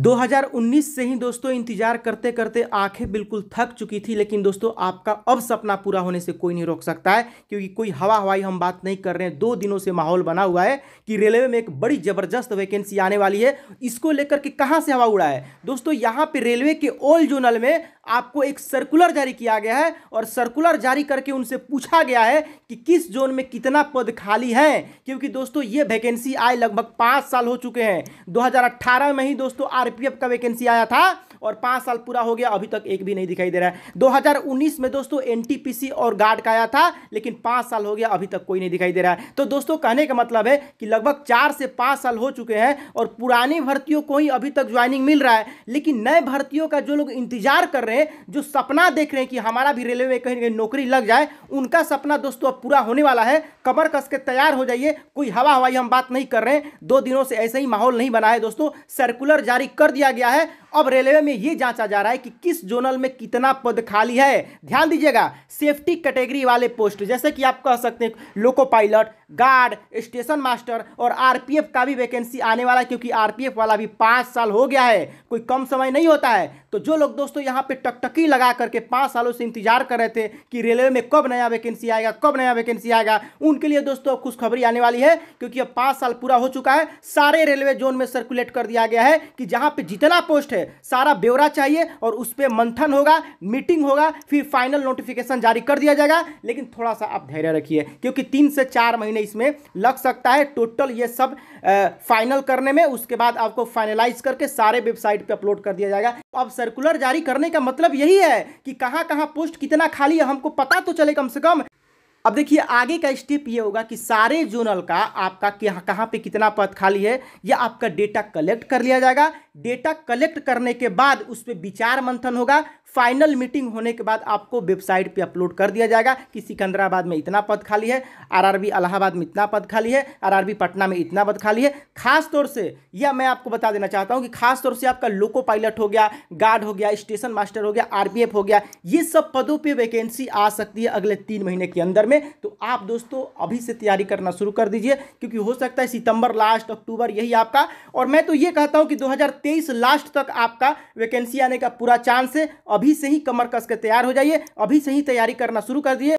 2019 से ही दोस्तों इंतजार करते करते आंखें बिल्कुल थक चुकी थी लेकिन दोस्तों आपका अब सपना पूरा होने से कोई नहीं रोक सकता है क्योंकि कोई हवा हवाई हम बात नहीं कर रहे हैं दो दिनों से माहौल बना हुआ है कि रेलवे में एक बड़ी जबरदस्त वैकेंसी आने वाली है इसको लेकर के कहाँ से हवा उड़ा है दोस्तों यहाँ पे रेलवे के ओल्ड जोनल में आपको एक सर्कुलर जारी किया गया है और सर्कुलर जारी करके उनसे पूछा गया है कि किस जोन में कितना पद खाली हैं क्योंकि दोस्तों ये वैकेंसी आए लगभग पाँच साल हो चुके हैं 2018 में ही दोस्तों आरपीएफ का वैकेंसी आया था और पांच साल पूरा हो गया अभी तक एक भी नहीं दिखाई दे रहा है 2019 में दोस्तों एनटीपीसी और गार्ड का आया था लेकिन पांच साल हो गया अभी तक कोई नहीं दिखाई दे रहा है तो दोस्तों कहने का मतलब है कि लगभग चार से पांच साल हो चुके हैं और पुराने भर्तियों को ही अभी तक ज्वाइनिंग मिल रहा है लेकिन नए भर्तियों का जो लोग इंतजार कर रहे हैं जो सपना देख रहे हैं कि हमारा भी रेलवे में कहीं कहीं नौकरी लग जाए उनका सपना दोस्तों अब पूरा होने वाला है कमर कस के तैयार हो जाइए कोई हवा हवाई हम बात नहीं कर रहे हैं दो दिनों से ऐसे ही माहौल नहीं बना है दोस्तों सर्कुलर जारी कर दिया गया है अब रेलवे में में ये जांचा जा रहा है कि किस जोनल में कितना पद खाली है ध्यान दीजिएगा सेफ्टी कैटेगरी वाले पोस्ट जैसे कि आप कह सकते हैं loco pilot guard station master और आरपीएफ का भी वैकेंसी आने वाला है क्योंकि आरपीएफ वाला भी पाँच साल हो गया है कोई कम समय नहीं होता है तो जो लोग दोस्तों यहाँ पर टकटकी लगा करके पाँच सालों से इंतजार कर रहे थे कि रेलवे में कब नया वैकेंसी आएगा कब नया वैकेंसी आएगा उनके लिए दोस्तों खुशखबरी आने वाली है क्योंकि अब पाँच साल पूरा हो चुका है सारे रेलवे जोन में सर्कुलेट कर दिया गया है कि जहाँ पर जितना पोस्ट है सारा ब्यौरा चाहिए और उस पर मंथन होगा मीटिंग होगा फिर फाइनल नोटिफिकेशन जारी कर दिया जाएगा लेकिन थोड़ा सा आप धैर्य रखिए क्योंकि तीन से चार महीने इसमें लग सकता है टोटल ये सब फाइनल करने में उसके बाद आपको फाइनलाइज करके सारे वेबसाइट पर अपलोड कर दिया जाएगा अब सर्कुलर जारी करने का मतलब यही है कि कहाँ कहाँ पोस्ट कितना खाली है हमको पता तो चले कम से कम अब देखिए आगे का स्टेप ये होगा कि सारे जोनल का आपका कहाँ पे कितना पद खाली है या आपका डेटा कलेक्ट कर लिया जाएगा डेटा कलेक्ट करने के बाद उस पर विचार मंथन होगा फाइनल मीटिंग होने के बाद आपको वेबसाइट पे अपलोड कर दिया जाएगा कि सिकंदराबाद में इतना पद खाली है आरआरबी इलाहाबाद में इतना पद खाली है आरआरबी पटना में इतना पद खाली है खास तौर से या मैं आपको बता देना चाहता हूँ कि खास तौर से आपका लोको पायलट हो गया गार्ड हो गया स्टेशन मास्टर हो गया आर हो गया ये सब पदों पर वैकेंसी आ सकती है अगले तीन महीने के अंदर में तो आप दोस्तों अभी से तैयारी करना शुरू कर दीजिए क्योंकि हो सकता है सितंबर लास्ट अक्टूबर यही आपका और मैं तो ये कहता हूँ कि दो लास्ट तक आपका वैकेंसी आने का पूरा चांस है अब अभी से ही कमर कस के तैयार हो जाइए अभी से ही तैयारी करना शुरू कर दिए